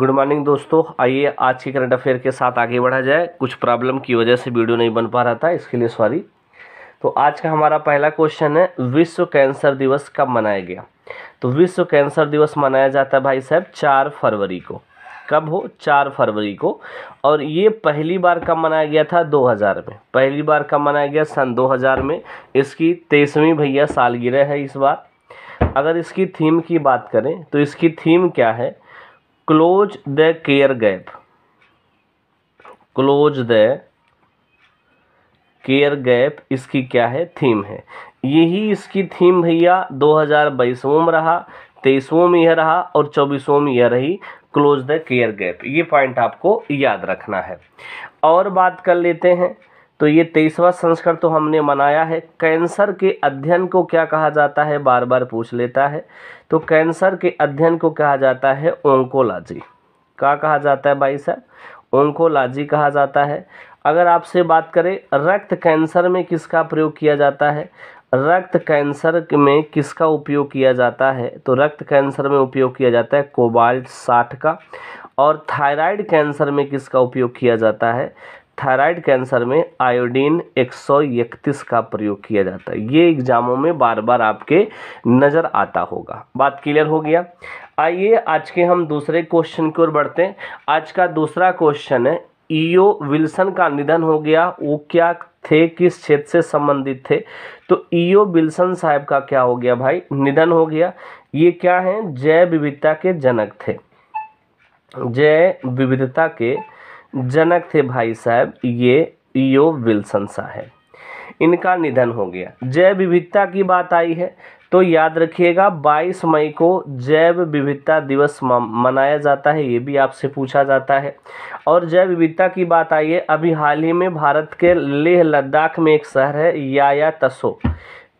good morning दोस्तों आइए आज के करंट अफेयर के साथ आगे बढ़ा जाए कुछ प्रॉब्लम की वजह से वीडियो नहीं बन पा रहा था इसके लिए सॉरी तो आज का हमारा पहला क्वेश्चन है विश्व कैंसर दिवस कब मनाया गया तो विश्व कैंसर दिवस मनाया जाता है भाई साहब चार फरवरी को कब हो चार फरवरी को और ये पहली बार कब मनाया गया था 2000 में पहली बार कब मनाया गया सन 2000 में इसकी तेईसवीं भैया सालगिरह है इस बार अगर इसकी थीम की बात करें तो इसकी थीम क्या है close the care gap close the care gap इसकी क्या है थीम है यही इसकी थीम भैया दो हज़ार बाईसवों में रहा तेईसवों में यह रहा और चौबीसवों में यह रही क्लोज द केयर गैप ये पॉइंट आपको याद रखना है और बात कर लेते हैं तो ये तेईसवा संस्करण तो हमने मनाया है कैंसर के अध्ययन को क्या कहा जाता है बार बार पूछ लेता है तो कैंसर के अध्ययन को कहा जाता है ओंकोलॉजी क्या कहा जाता है भाई साहब ओंकोलॉजी कहा जाता है अगर आपसे बात करें रक्त कैंसर में किसका प्रयोग किया जाता है रक्त कैंसर में किसका उपयोग किया जाता है तो रक्त कैंसर में उपयोग किया जाता है कोबाल्ट साठ का और थायराइड कैंसर में किसका उपयोग किया जाता है थायराइड कैंसर में आयोडीन एक का प्रयोग किया जाता है ये एग्जामों में बार बार आपके नज़र आता होगा बात क्लियर हो गया आइए आज के हम दूसरे क्वेश्चन की ओर बढ़ते हैं आज का दूसरा क्वेश्चन है ईओ विल्सन का निधन हो गया वो क्या थे किस क्षेत्र से संबंधित थे तो ईओ विल्सन साहब का क्या हो गया भाई निधन हो गया ये क्या है जैव विविधता के जनक थे जैव विविधता के जनक थे भाई साहब ये यो विल्सन है इनका निधन हो गया जैव विविधता की बात आई है तो याद रखिएगा 22 मई को जैव विविधता दिवस मनाया जाता है ये भी आपसे पूछा जाता है और जैव विविधता की बात आई है अभी हाल ही में भारत के लेह लद्दाख में एक शहर है याया तसो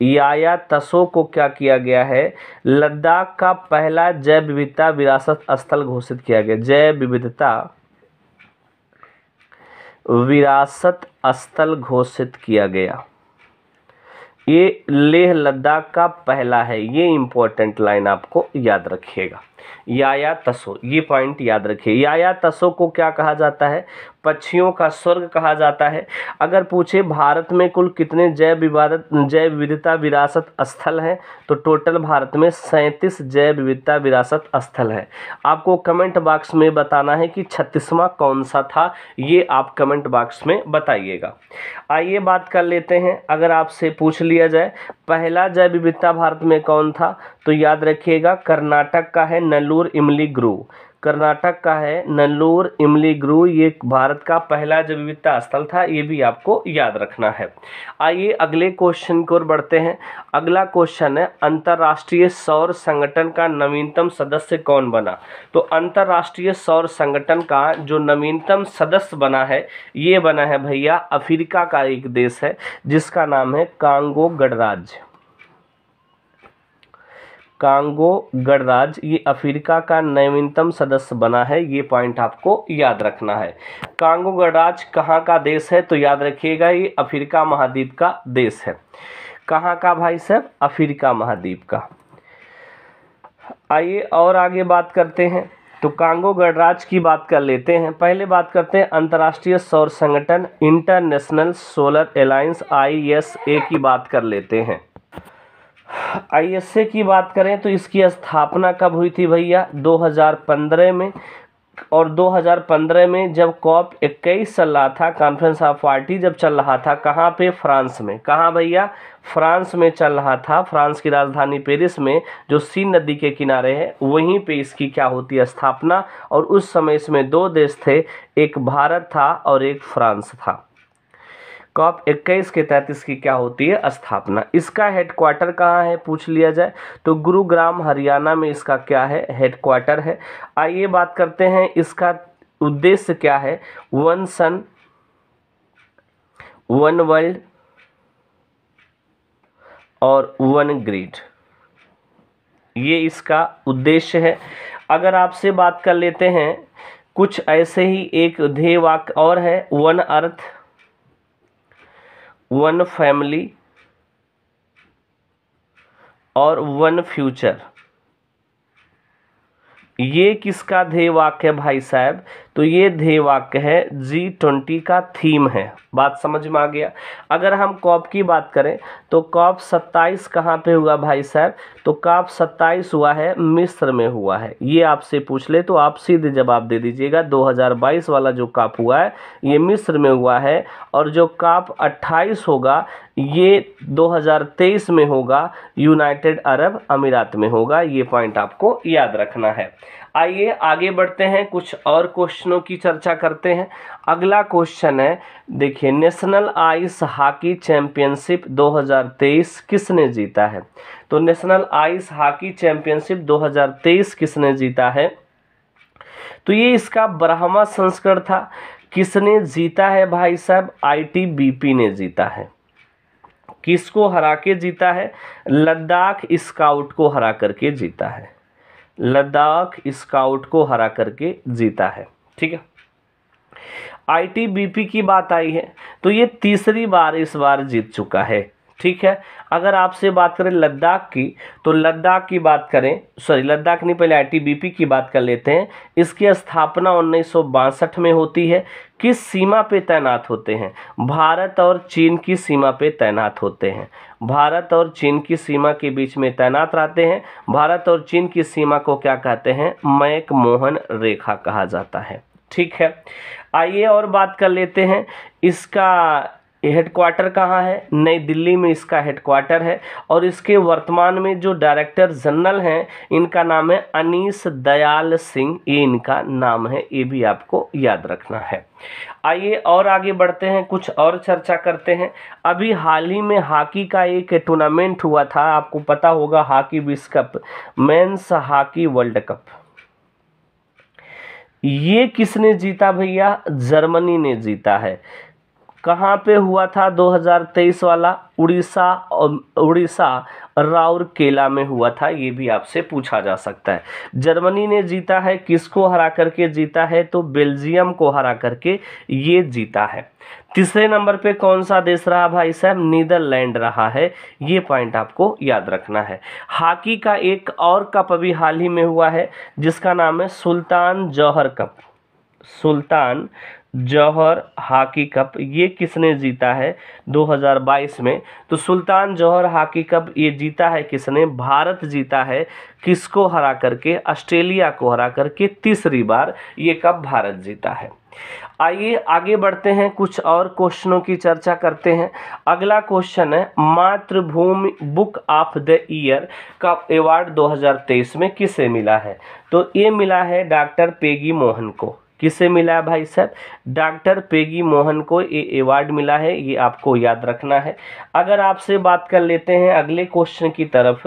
याया तसो को क्या किया गया है लद्दाख का पहला जैव विविधता विरासत स्थल घोषित किया गया जैव विविधता विरासत स्थल घोषित किया गया ये लेह लद्दाख का पहला है ये इंपॉर्टेंट लाइन आपको याद रखिएगा याया तसो ये पॉइंट याद रखिए याया तसो को क्या कहा जाता है पक्षियों का स्वर्ग कहा जाता है अगर पूछे भारत में कुल कितने जैव विवादत जैव विविधता विरासत स्थल हैं तो टोटल भारत में सैंतीस जैव विविधता विरासत स्थल है आपको कमेंट बॉक्स में बताना है कि छत्तीसवां कौन सा था ये आप कमेंट बॉक्स में बताइएगा आइए बात कर लेते हैं अगर आपसे पूछ लिया जाए पहला जैव विविधता भारत में कौन था तो याद रखिएगा कर्नाटक का है नलूर इमली ग्रू कर्नाटक का है नल्लूर इमलीगुरु ये भारत का पहला जैव विविधता स्थल था ये भी आपको याद रखना है आइए अगले क्वेश्चन की ओर बढ़ते हैं अगला क्वेश्चन है अंतर्राष्ट्रीय सौर संगठन का नवीनतम सदस्य कौन बना तो अंतर्राष्ट्रीय सौर संगठन का जो नवीनतम सदस्य बना है ये बना है भैया अफ्रीका का एक देश है जिसका नाम है कांगो गणराज्य कांगो गणराज्य ये अफ्रीका का नवीनतम सदस्य बना है ये पॉइंट आपको याद रखना है कांगो गणराज्य कहाँ का देश है तो याद रखिएगा ये अफ्रीका महाद्वीप का देश है कहाँ का भाई साहब अफ्रीका महाद्वीप का आइए और आगे बात करते हैं तो कांगो गणराज की बात कर लेते हैं पहले बात करते हैं अंतर्राष्ट्रीय सौर संगठन इंटरनेशनल सोलर अलायंस आई की बात कर लेते हैं आईएसए की बात करें तो इसकी स्थापना कब हुई थी भैया 2015 में और 2015 में जब कॉप 21 चल रहा था कॉन्फ्रेंस ऑफ पार्टी जब चल रहा था कहाँ पे फ्रांस में कहाँ भैया फ्रांस में चल रहा था फ्रांस की राजधानी पेरिस में जो सीन नदी के किनारे है वहीं पे इसकी क्या होती है स्थापना और उस समय इसमें दो देश थे एक भारत था और एक फ्रांस था कॉप इक्कीस के तहत इसकी क्या होती है स्थापना इसका हेडक्वार्टर कहाँ है पूछ लिया जाए तो गुरुग्राम हरियाणा में इसका क्या है हेडक्वार्टर है आइए बात करते हैं इसका उद्देश्य क्या है वन सन वन वर्ल्ड और वन ग्रीड ये इसका उद्देश्य है अगर आपसे बात कर लेते हैं कुछ ऐसे ही एक ध्येय वाक्य और है वन अर्थ वन फैमिली और वन फ्यूचर ये किसका ध्येय वाक्य भाई साहब तो ये ध्येय वाक्य है जी ट्वेंटी का थीम है बात समझ में आ गया अगर हम कॉप की बात करें तो कॉप सत्ताईस कहाँ पे हुआ भाई साहब तो कॉप सत्ताईस हुआ है मिस्र में हुआ है ये आपसे पूछ ले तो आप सीधे जवाब दे दीजिएगा 2022 वाला जो काप हुआ है ये मिस्र में हुआ है और जो काप अट्ठाईस होगा ये 2023 में होगा यूनाइटेड अरब अमीरात में होगा ये पॉइंट आपको याद रखना है आइए आगे बढ़ते हैं कुछ और क्वेश्चनों की चर्चा करते हैं अगला क्वेश्चन है देखिए नेशनल आइस हॉकी चैंपियनशिप 2023 किसने जीता है तो नेशनल आइस हॉकी चैंपियनशिप 2023 किसने जीता है तो ये इसका ब्रह्मा संस्करण था किसने जीता है भाई साहब आईटीबीपी ने जीता है किसको हरा के जीता है लद्दाख स्काउट को हरा करके जीता है लद्दाख स्काउट को हरा करके जीता है ठीक है आईटीबीपी की बात आई है तो ये तीसरी बार इस बार जीत चुका है ठीक है अगर आपसे बात करें लद्दाख की तो लद्दाख की बात करें सॉरी लद्दाख नहीं पहले आईटीबीपी की बात कर लेते हैं इसकी स्थापना उन्नीस में होती है किस सीमा पे तैनात होते हैं भारत और चीन की सीमा पे तैनात होते हैं भारत और चीन की सीमा के बीच में तैनात रहते हैं भारत और चीन की सीमा को क्या कहते हैं मैक मोहन रेखा कहा जाता है ठीक है आइए और बात कर लेते हैं इसका हेडक्वार्टर कहाँ है नई दिल्ली में इसका हेडक्वार्टर है और इसके वर्तमान में जो डायरेक्टर जनरल हैं इनका नाम है अनीस दयाल सिंह ये इनका नाम है ये भी आपको याद रखना है आइए और आगे बढ़ते हैं कुछ और चर्चा करते हैं अभी हाल ही में हॉकी का एक टूर्नामेंट हुआ था आपको पता होगा हॉकी विश्व cup men's hockey world cup ये किसने जीता भैया जर्मनी ने जीता है कहाँ पे हुआ था 2023 वाला उड़ीसा उड़ीसा राउरकेला में हुआ था ये भी आपसे पूछा जा सकता है जर्मनी ने जीता है किसको हरा करके जीता है तो बेल्जियम को हरा करके ये जीता है तीसरे नंबर पे कौन सा देश रहा भाई साहब नीदरलैंड रहा है ये पॉइंट आपको याद रखना है हॉकी का एक और कप अभी हाल ही में हुआ है जिसका नाम है Sultan Johor cup Sultan Johor hockey cup ये किसने जीता है 2022 में तो सुल्तान जौहर हॉकी कप ये जीता है किसने भारत जीता है किसको हरा करके ऑस्ट्रेलिया को हरा करके तीसरी बार ये कप भारत जीता है आइए आगे बढ़ते हैं कुछ और क्वेश्चनों की चर्चा करते हैं अगला क्वेश्चन है Mathrubhumi book of the year का अवार्ड 2023 में किसे मिला है तो ये मिला है डॉक्टर पेगी मोहन को किसे मिला है भाई साहब डॉक्टर पेगी मोहन को ये अवार्ड मिला है ये आपको याद रखना है अगर आपसे बात कर लेते हैं अगले क्वेश्चन की तरफ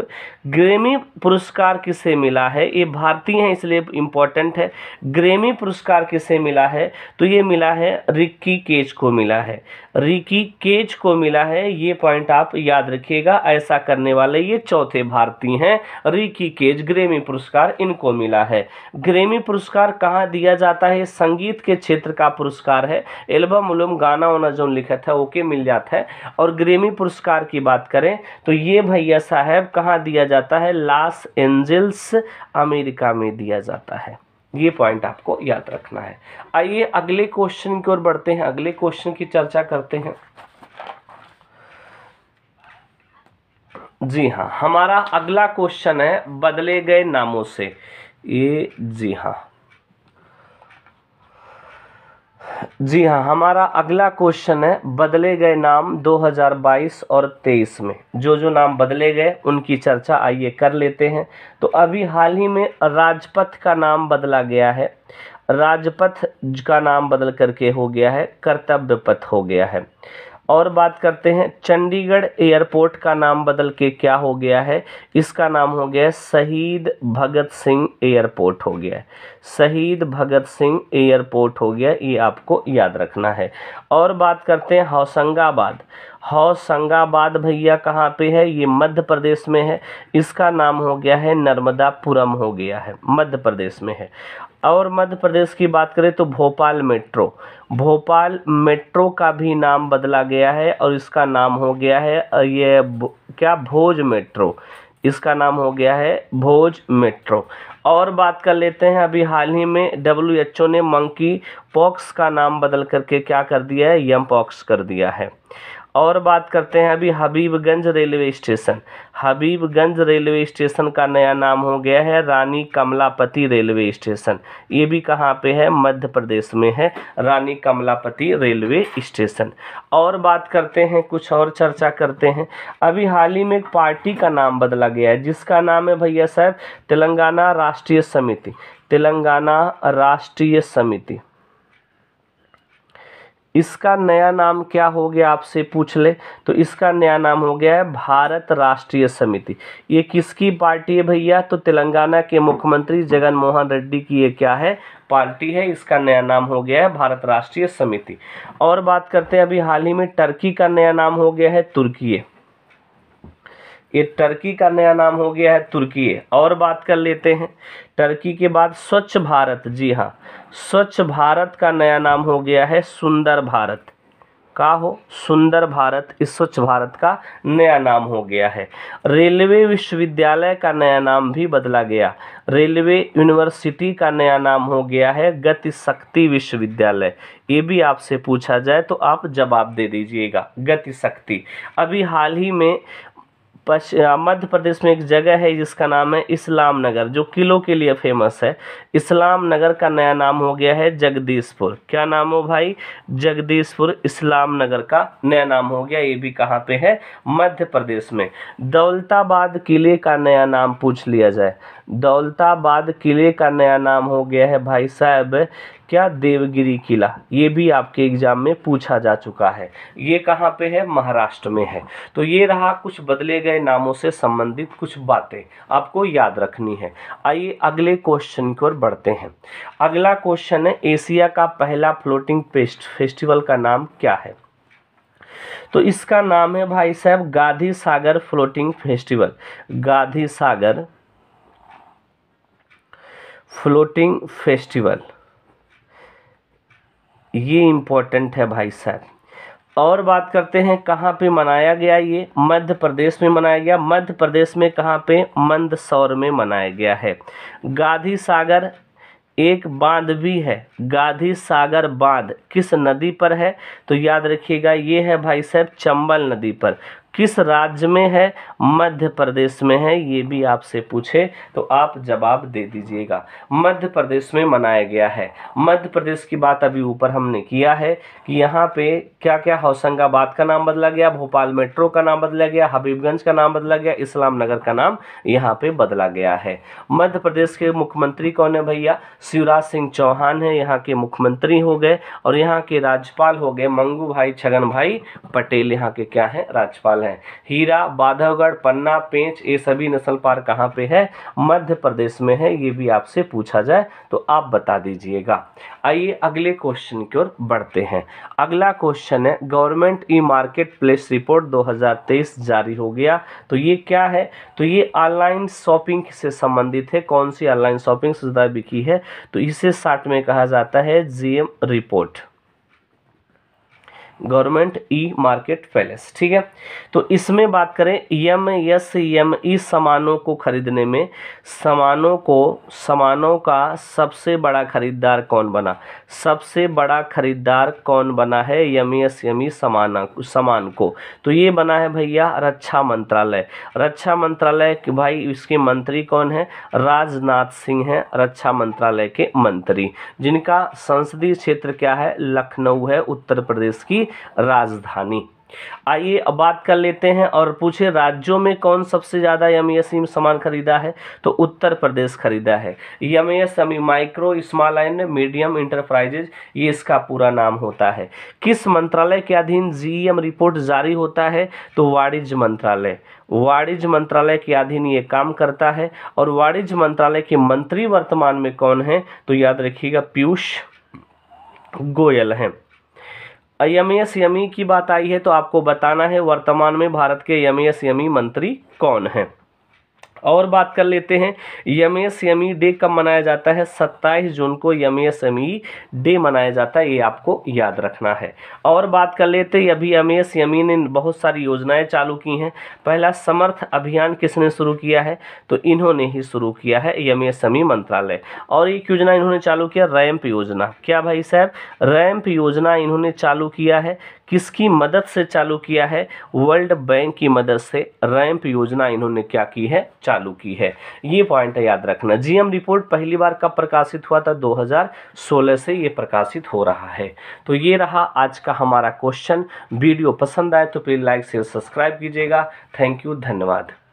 ग्रेमी पुरस्कार किसे मिला है ये भारतीय हैं इसलिए इम्पोर्टेंट है ग्रेमी पुरस्कार किसे मिला है तो ये मिला है रिक्की केज को मिला है रिकी केज को मिला है ये पॉइंट आप याद रखिएगा ऐसा करने वाले ये चौथे भारतीय हैं रिकी केज ग्रेमी पुरस्कार इनको मिला है ग्रेमी पुरस्कार कहाँ दिया जाता है संगीत के क्षेत्र का पुरस्कार है एल्बम उलम गाना वाना जो लिखा था ओके मिल जाता है और ग्रेमी पुरस्कार की बात करें तो ये भैया साहब कहाँ दिया जाता है लॉस एंजल्स अमेरिका में दिया जाता है ये पॉइंट आपको याद रखना है आइए अगले क्वेश्चन की ओर बढ़ते हैं अगले क्वेश्चन की चर्चा करते हैं जी हाँ हमारा अगला क्वेश्चन है बदले गए नामों से ये जी हाँ जी हाँ हमारा अगला क्वेश्चन है बदले गए नाम 2022 और 23 में जो जो नाम बदले गए उनकी चर्चा आइए कर लेते हैं तो अभी हाल ही में राजपथ का नाम बदला गया है राजपथ का नाम बदल करके हो गया है कर्तव्य पथ हो गया है और बात करते हैं चंडीगढ़ एयरपोर्ट का नाम बदल के क्या हो गया है इसका नाम हो गया शहीद भगत सिंह एयरपोर्ट हो गया है शहीद भगत सिंह एयरपोर्ट हो गया ये आपको याद रखना है और बात करते हैं होशंगाबाद होशंगाबाद भैया कहाँ पे है ये मध्य प्रदेश में है इसका नाम हो गया है नर्मदापुरम हो गया है मध्य प्रदेश में है और मध्य प्रदेश की बात करें तो भोपाल मेट्रो भोपाल मेट्रो का भी नाम बदला गया है और इसका नाम हो गया है ये क्या भोज मेट्रो इसका नाम हो गया है भोज मेट्रो और बात कर लेते हैं अभी हाल ही में डब्ल्यू एच ओ ने मंकी पॉक्स का नाम बदल करके क्या कर दिया है यम पॉक्स कर दिया है और बात करते हैं अभी Habibganj railway station Habibganj railway station का नया नाम हो गया है रानी कमलापति रेलवे स्टेशन ये भी कहाँ पे है मध्य प्रदेश में है रानी कमलापति रेलवे स्टेशन और बात करते हैं कुछ और चर्चा करते हैं अभी हाल ही में एक पार्टी का नाम बदला गया है जिसका नाम है भैया साहब तेलंगाना राष्ट्रीय समिति तेलंगाना राष्ट्रीय समिति इसका नया नाम क्या हो गया आपसे पूछ ले तो इसका नया नाम हो गया है भारत राष्ट्रीय समिति ये किसकी पार्टी है भैया तो तेलंगाना के मुख्यमंत्री जगन मोहन रेड्डी की ये क्या है पार्टी है इसका नया नाम हो गया है भारत राष्ट्रीय समिति और बात करते हैं अभी हाल ही में टर्की का नया नाम हो गया है तुर्की ये टर्की का नया नाम हो गया है तुर्की और बात कर लेते हैं टर्की के बाद स्वच्छ भारत जी हाँ स्वच्छ भारत का नया नाम हो गया है सुंदर भारत का हो सुंदर भारत इस स्वच्छ भारत का नया नाम हो गया है रेलवे विश्वविद्यालय का नया नाम भी बदला गया रेलवे यूनिवर्सिटी का नया नाम हो गया है गति शक्ति विश्वविद्यालय ये भी आपसे पूछा जाए तो आप जवाब दे दीजिएगा गति शक्ति अभी हाल ही में मध्य प्रदेश में एक जगह है जिसका नाम है इस्लाम नगर जो किलों के लिए फेमस है इस्लाम नगर का नया नाम हो गया है जगदीशपुर क्या नाम हो भाई जगदीशपुर इस्लाम नगर का नया नाम हो गया ये भी कहाँ पे है मध्य प्रदेश में दौलताबाद किले का नया नाम पूछ लिया जाए दौलताबाद किले का नया नाम हो गया है भाई साहब क्या देवगिरी किला ये भी आपके एग्जाम में पूछा जा चुका है ये कहाँ पे है महाराष्ट्र में है तो ये रहा कुछ बदले गए नामों से संबंधित कुछ बातें आपको याद रखनी है आइए अगले क्वेश्चन की ओर बढ़ते हैं अगला क्वेश्चन है एशिया का पहला फ्लोटिंग पेस्ट फेस्टिवल का नाम क्या है तो इसका नाम है भाई साहब Gandhi Sagar floating festival Gandhi Sagar floating festival ये इम्पोर्टेंट है भाई साहब और बात करते हैं कहाँ पे मनाया गया ये मध्य प्रदेश में मनाया गया मध्य प्रदेश में कहाँ पे मंदसौर में मनाया गया है गांधी सागर एक बांध भी है गांधी सागर बांध किस नदी पर है तो याद रखिएगा ये है भाई साहब चंबल नदी पर किस राज्य में है मध्य प्रदेश में है ये भी आपसे पूछे तो आप जवाब दे दीजिएगा मध्य प्रदेश में मनाया गया है मध्य प्रदेश की बात अभी ऊपर हमने किया है कि यहाँ पे क्या क्या होशंगाबाद का नाम बदला गया भोपाल मेट्रो का नाम बदला गया हबीबगंज का नाम बदला गया इस्लाम नगर का नाम यहाँ पे बदला गया है मध्य प्रदेश के मुख्यमंत्री कौन है भैया शिवराज सिंह चौहान है यहाँ के मुख्यमंत्री हो गए और यहाँ के राज्यपाल हो गए मंगू भाई छगन भाई पटेल यहाँ के क्या है राज्यपाल हैं हीरा बाधवगढ़ पन्ना पेंच ये सभी नस्ल पार कहाँ पे है मध्य प्रदेश में है ये भी आपसे पूछा जाए तो आप बता दीजिएगा आइए अगले क्वेश्चन की ओर बढ़ते हैं अगला क्वेश्चन है government e market place report 2023 जारी हो गया तो ये क्या है तो ये ऑनलाइन शॉपिंग से संबंधित है कौन सी ऑनलाइन शॉपिंग सुविधा बिकी है तो इसे साठ में कहा जाता है जी report government e market palace ठीक है तो इसमें बात करें यम यस यम ई सामानों को खरीदने में सामानों को सामानों का सबसे बड़ा खरीदार कौन बना सबसे बड़ा खरीदार कौन बना है यम एस यम ई सामान सामान को तो ये बना है भैया रक्षा मंत्रालय रक्षा मंत्रालय भाई इसके मंत्री कौन है राजनाथ सिंह है रक्षा मंत्रालय के मंत्री जिनका संसदीय क्षेत्र क्या है लखनऊ है उत्तर प्रदेश की राजधानी आइए अब बात कर लेते हैं और पूछे राज्यों में कौन सबसे ज़्यादा एम एस सामान खरीदा है तो उत्तर प्रदेश खरीदा है M S M micro small and medium enterprises ये इसका पूरा नाम होता है किस मंत्रालय के अधीन जी एम e रिपोर्ट जारी होता है तो वाणिज्य मंत्रालय वाणिज्य मंत्रालय के अधीन ये काम करता है और वाणिज्य मंत्रालय के मंत्री वर्तमान में कौन है तो याद रखिएगा पीयूष गोयल हैं एम एस यमी की बात आई है तो आपको बताना है वर्तमान में भारत के एम एस यमी मंत्री कौन हैं और बात कर लेते हैं M S M E day कब मनाया जाता है 27 जून को M S M E day मनाया जाता है ये आपको याद रखना है और बात कर लेते हैं अभी यम एस एम ई ने बहुत सारी योजनाएं चालू की हैं पहला समर्थ अभियान किसने शुरू किया है तो इन्होंने ही शुरू किया है यम एस एम ई मंत्रालय और एक योजना इन्होंने चालू किया रैम्प योजना क्या भाई साहब रैम्प योजना इन्होंने चालू किया है किसकी मदद से चालू किया है वर्ल्ड बैंक की मदद से रैंप योजना इन्होंने क्या की है चालू की है ये पॉइंट याद रखना जीएम रिपोर्ट पहली बार कब प्रकाशित हुआ था 2016 से ये प्रकाशित हो रहा है तो ये रहा आज का हमारा क्वेश्चन वीडियो पसंद आए तो प्लीज़ लाइक शेयर सब्सक्राइब कीजिएगा थैंक यू धन्यवाद